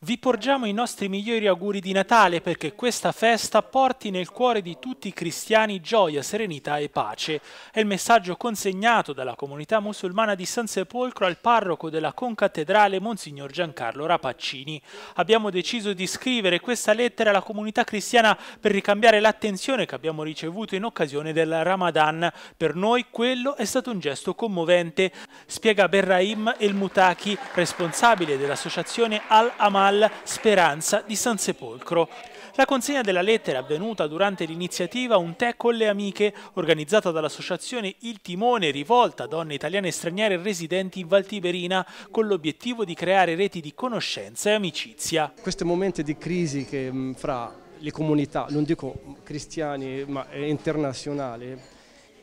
Vi porgiamo i nostri migliori auguri di Natale perché questa festa porti nel cuore di tutti i cristiani gioia, serenità e pace. È il messaggio consegnato dalla comunità musulmana di San Sepolcro al parroco della concattedrale Monsignor Giancarlo Rapaccini. Abbiamo deciso di scrivere questa lettera alla comunità cristiana per ricambiare l'attenzione che abbiamo ricevuto in occasione del Ramadan. Per noi quello è stato un gesto commovente, spiega Berraim El Mutaki, responsabile dell'associazione al amar Mal Speranza di San Sepolcro. La consegna della lettera è avvenuta durante l'iniziativa Un tè con le amiche, organizzata dall'associazione Il Timone, rivolta a donne italiane e straniere residenti in Valtiberina, con l'obiettivo di creare reti di conoscenza e amicizia. Questi momenti di crisi che fra le comunità, non dico cristiani ma internazionali,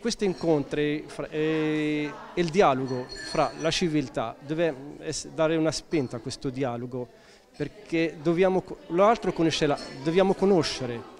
questi incontri e il dialogo fra la civiltà deve dare una spinta a questo dialogo perché dobbiamo, l'altro conosce dobbiamo conoscere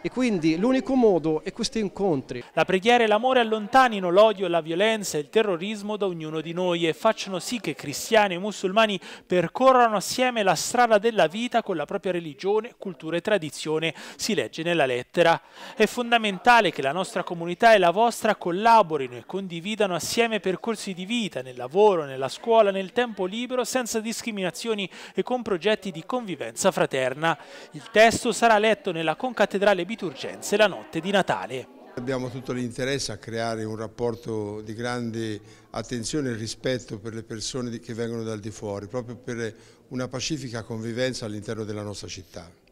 e quindi l'unico modo è questi incontri. La preghiera e l'amore allontanino l'odio, la violenza e il terrorismo da ognuno di noi e facciano sì che cristiani e musulmani percorrano assieme la strada della vita con la propria religione, cultura e tradizione, si legge nella lettera. È fondamentale che la nostra comunità e la vostra collaborino e condividano assieme percorsi di vita nel lavoro, nella scuola, nel tempo libero, senza discriminazioni e con progetti di convivenza fraterna. Il testo sarà letto nella concattedrale Biturgenze la notte di Natale. Abbiamo tutto l'interesse a creare un rapporto di grande attenzione e rispetto per le persone che vengono dal di fuori, proprio per una pacifica convivenza all'interno della nostra città.